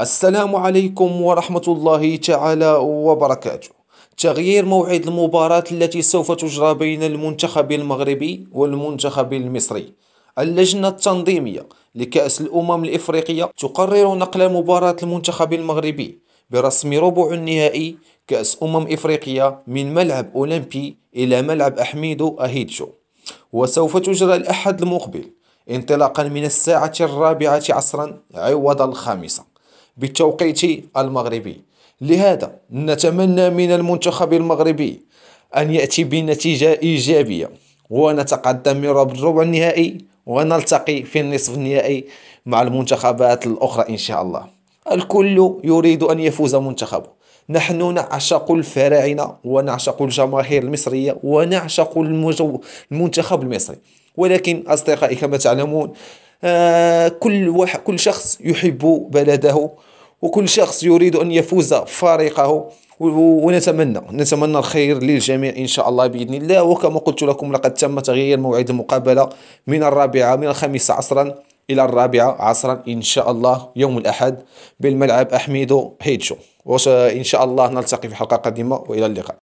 السلام عليكم ورحمة الله تعالى وبركاته تغيير موعد المباراة التي سوف تجرى بين المنتخب المغربي والمنتخب المصري اللجنة التنظيمية لكأس الأمم الإفريقية تقرر نقل مباراة المنتخب المغربي برسم ربع النهائي كأس أمم إفريقيا من ملعب أولمبي إلى ملعب أحميدو أهيتشو وسوف تجرى الأحد المقبل انطلاقا من الساعة الرابعة عصرا عوض الخامسة بالتوقيت المغربي لهذا نتمنى من المنتخب المغربي أن يأتي بنتيجة إيجابية ونتقدم من الربع النهائي ونلتقي في النصف النهائي مع المنتخبات الأخرى إن شاء الله الكل يريد أن يفوز منتخبه نحن نعشق الفراعنة ونعشق الجماهير المصرية ونعشق المنتخب المصري ولكن أصدقائي كما تعلمون آه، كل واحد كل شخص يحب بلده وكل شخص يريد أن يفوز فريقه ونتمنى نتمنى الخير للجميع ان شاء الله باذن الله وكما قلت لكم لقد تم تغيير موعد المقابله من الرابعه من الخامسه عصرا الى الرابعه عصرا ان شاء الله يوم الاحد بالملعب احميدو هيتشو وان شاء الله نلتقي في حلقه قادمه والى اللقاء